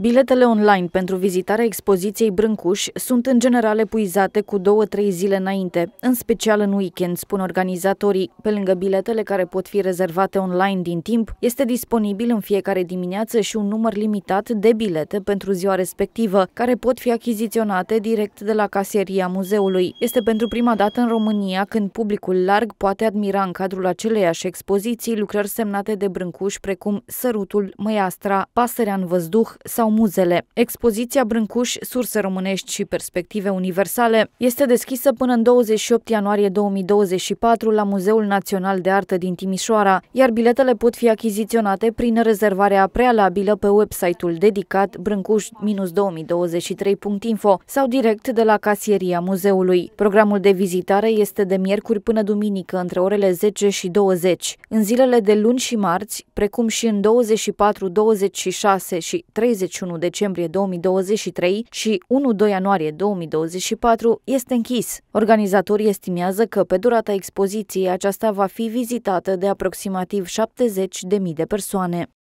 Biletele online pentru vizitarea expoziției Brâncuș sunt în general epuizate cu două-trei zile înainte, în special în weekend, spun organizatorii. Pe lângă biletele care pot fi rezervate online din timp, este disponibil în fiecare dimineață și un număr limitat de bilete pentru ziua respectivă, care pot fi achiziționate direct de la caseria muzeului. Este pentru prima dată în România când publicul larg poate admira în cadrul aceleiași expoziții lucrări semnate de Brâncuș precum Sărutul, Măiastra, Pasărea în văzduh sau sau muzele. Expoziția Brâncuș, surse românești și perspective universale este deschisă până în 28 ianuarie 2024 la Muzeul Național de Artă din Timișoara, iar biletele pot fi achiziționate prin rezervarea prealabilă pe website-ul dedicat brâncuș-2023.info sau direct de la casieria muzeului. Programul de vizitare este de miercuri până duminică între orele 10 și 20. În zilele de luni și marți, precum și în 24, 26 și 30 31 decembrie 2023 și 1-2 ianuarie 2024 este închis. Organizatorii estimează că pe durata expoziției aceasta va fi vizitată de aproximativ 70.000 de persoane.